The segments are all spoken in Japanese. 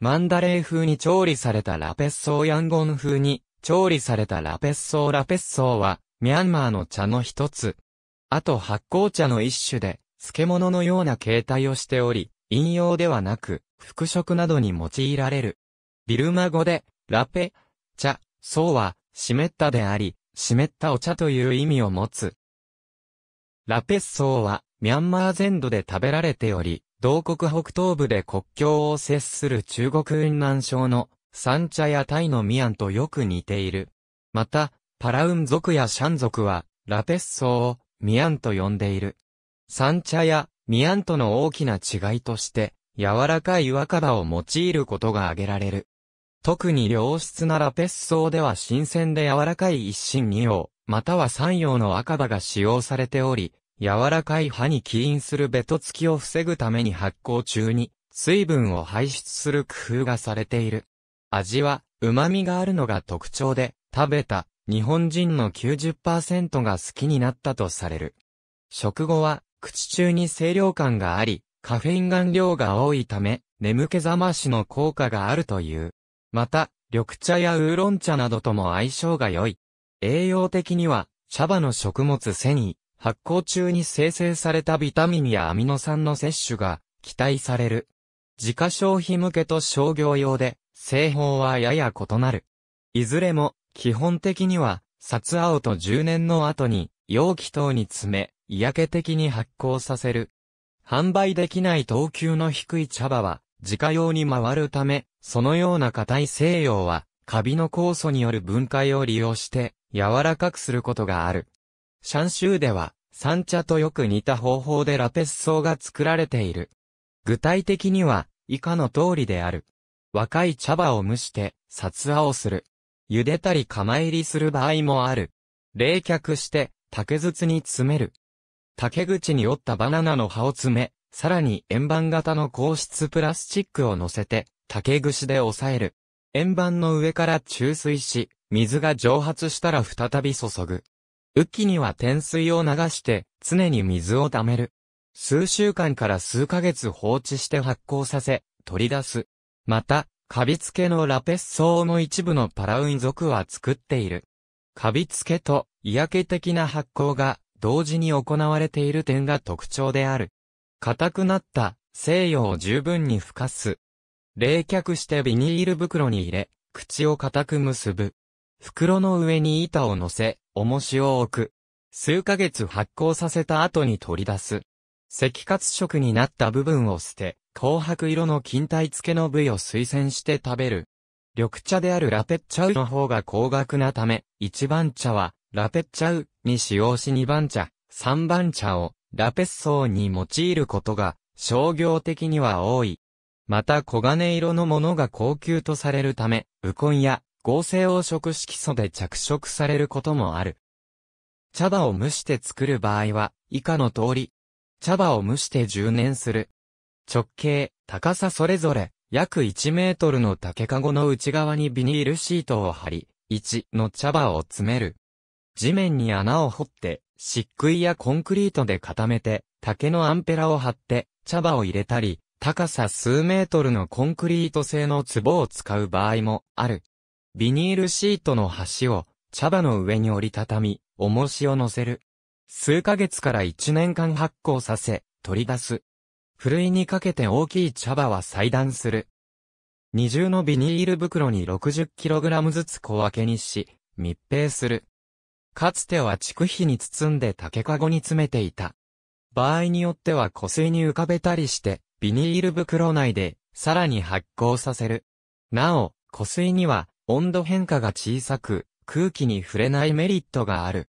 マンダレー風に調理されたラペッソーヤンゴン風に調理されたラペッソーラペッソーはミャンマーの茶の一つ。あと発酵茶の一種で漬物のような形態をしており、引用ではなく、服飾などに用いられる。ビルマ語で、ラペ、茶、ソーは、湿ったであり、湿ったお茶という意味を持つ。ラペッソーは、ミャンマー全土で食べられており、同国北東部で国境を接する中国雲南省の三茶やタイのミアンとよく似ている。また、パラウン族やシャン族は、ラペッソをミアンと呼んでいる。三茶やミアンとの大きな違いとして、柔らかい若葉を用いることが挙げられる。特に良質なラペッソでは新鮮で柔らかい一心二葉、または三葉の若葉が使用されており、柔らかい歯に起因するベト付きを防ぐために発酵中に水分を排出する工夫がされている。味は旨味があるのが特徴で、食べた日本人の90%が好きになったとされる。食後は口中に清涼感があり、カフェイン含量が多いため、眠気覚ましの効果があるという。また、緑茶やウーロン茶などとも相性が良い。栄養的には、茶葉の食物繊維、発酵中に生成されたビタミンやアミノ酸の摂取が期待される。自家消費向けと商業用で、製法はやや異なる。いずれも、基本的には、札青と10年の後に、容器等に詰め、嫌気的に発酵させる。販売できない等級の低い茶葉は、自家用に回るため、そのような硬い西洋は、カビの酵素による分解を利用して、柔らかくすることがある。シャン州では、三茶とよく似た方法でラペス層が作られている。具体的には、以下の通りである。若い茶葉を蒸して、札葉をする。茹でたり釜入りする場合もある。冷却して、竹筒に詰める。竹口に折ったバナナの葉を詰め、さらに円盤型の硬質プラスチックを乗せて、竹串で押さえる。円盤の上から注水し、水が蒸発したら再び注ぐ。雨季には天水を流して、常に水を溜める。数週間から数ヶ月放置して発酵させ、取り出す。また、カビ付けのラペッソウの一部のパラウン族は作っている。カビ付けと、嫌気的な発酵が、同時に行われている点が特徴である。硬くなった西洋を十分に孵化す。冷却してビニール袋に入れ、口を固く結ぶ。袋の上に板を乗せ、重しを置く。数ヶ月発酵させた後に取り出す。赤褐色になった部分を捨て、紅白色の金体付けの部位を推薦して食べる。緑茶であるラペッチャウの方が高額なため、1番茶はラペッチャウに使用し2番茶、3番茶をラペッソーに用いることが商業的には多い。また黄金色のものが高級とされるため、ウコンや合成黄色色素で着色されることもある。茶葉を蒸して作る場合は、以下の通り。茶葉を蒸して充電する。直径、高さそれぞれ、約1メートルの竹籠の内側にビニールシートを貼り、1の茶葉を詰める。地面に穴を掘って、漆喰やコンクリートで固めて、竹のアンペラを貼って、茶葉を入れたり、高さ数メートルのコンクリート製の壺を使う場合もある。ビニールシートの端を茶葉の上に折りたたみ、重しを乗せる。数ヶ月から一年間発酵させ、取り出す。ふるいにかけて大きい茶葉は裁断する。二重のビニール袋に 60kg ずつ小分けにし、密閉する。かつては蓄皮に包んで竹かごに詰めていた。場合によっては湖水に浮かべたりして、ビニール袋内で、さらに発酵させる。なお、湖水には、温度変化が小さく、空気に触れないメリットがある。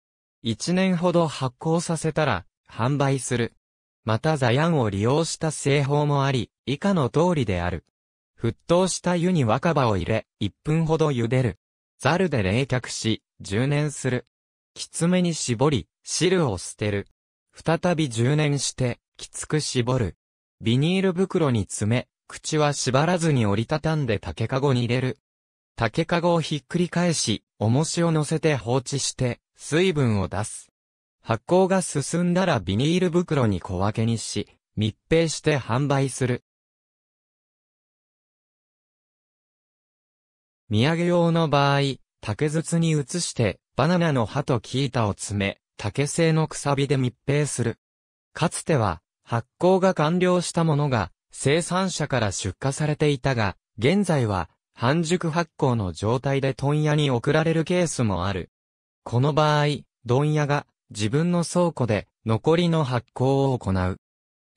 1年ほど発酵させたら、販売する。またザヤンを利用した製法もあり、以下の通りである。沸騰した湯に若葉を入れ、1分ほど茹でる。ザルで冷却し、充年する。きつめに絞り、汁を捨てる。再び充年して、きつく絞る。ビニール袋に詰め、口は縛らずに折りたたんで竹籠に入れる。竹かごをひっくり返し、重しを乗せて放置して、水分を出す。発酵が進んだらビニール袋に小分けにし、密閉して販売する。土産用の場合、竹筒に移して、バナナの葉と木板を詰め、竹製のくさびで密閉する。かつては、発酵が完了したものが、生産者から出荷されていたが、現在は、半熟発酵の状態で問屋に送られるケースもある。この場合、問屋が自分の倉庫で残りの発酵を行う。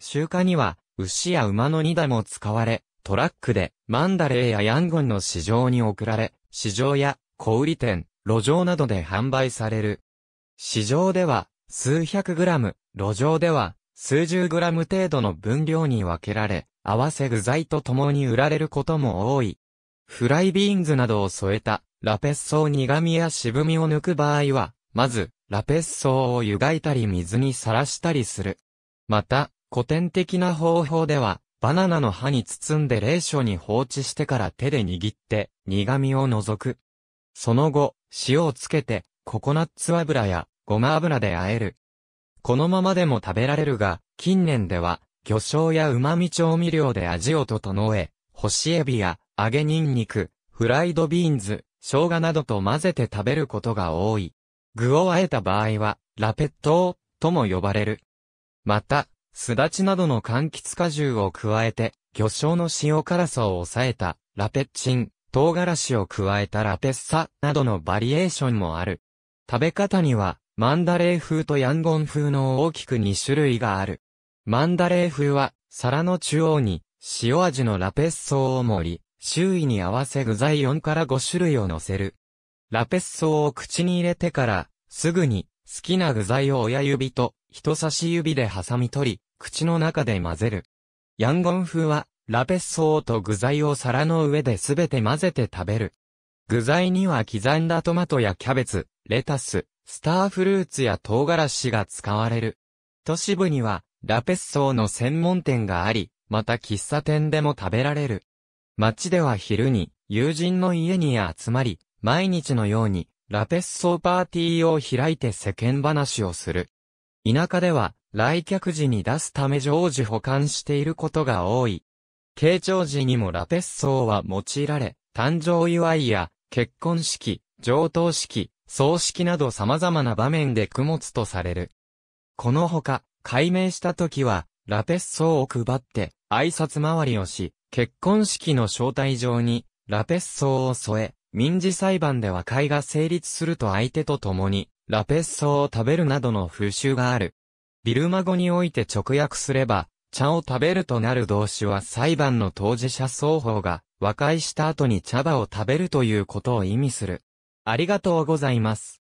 集荷には牛や馬の荷台も使われ、トラックでマンダレーやヤンゴンの市場に送られ、市場や小売店、路上などで販売される。市場では数百グラム、路上では数十グラム程度の分量に分けられ、合わせ具材と共に売られることも多い。フライビーンズなどを添えた、ラペッソを苦味や渋みを抜く場合は、まず、ラペッソを湯がいたり水にさらしたりする。また、古典的な方法では、バナナの葉に包んで冷所に放置してから手で握って、苦味を除く。その後、塩をつけて、ココナッツ油やごま油で和える。このままでも食べられるが、近年では、魚醤や旨味調味料で味を整え、干しエビや揚げニンニク、フライドビーンズ、生姜などと混ぜて食べることが多い。具を和えた場合は、ラペットとも呼ばれる。また、すだちなどの柑橘果汁を加えて、魚醤の塩辛さを抑えた、ラペッチン、唐辛子を加えたラペッサなどのバリエーションもある。食べ方には、マンダレー風とヤンゴン風の大きく2種類がある。マンダレー風は、皿の中央に、塩味のラペッソを盛り、周囲に合わせ具材4から5種類を乗せる。ラペッソを口に入れてから、すぐに、好きな具材を親指と人差し指で挟み取り、口の中で混ぜる。ヤンゴン風は、ラペッソと具材を皿の上で全て混ぜて食べる。具材には刻んだトマトやキャベツ、レタス、スターフルーツや唐辛子が使われる。都市部には、ラペッソの専門店があり、また喫茶店でも食べられる。街では昼に、友人の家に集まり、毎日のように、ラペッソーパーティーを開いて世間話をする。田舎では、来客時に出すため常時保管していることが多い。慶長時にもラペッソーは用いられ、誕生祝いや、結婚式、上等式、葬式など様々な場面で供物とされる。このほか、改名した時は、ラペッソーを配って、挨拶回りをし、結婚式の招待状に、ラペッソーを添え、民事裁判で和解が成立すると相手と共に、ラペッソーを食べるなどの風習がある。ビルマ語において直訳すれば、茶を食べるとなる動詞は裁判の当事者双方が和解した後に茶葉を食べるということを意味する。ありがとうございます。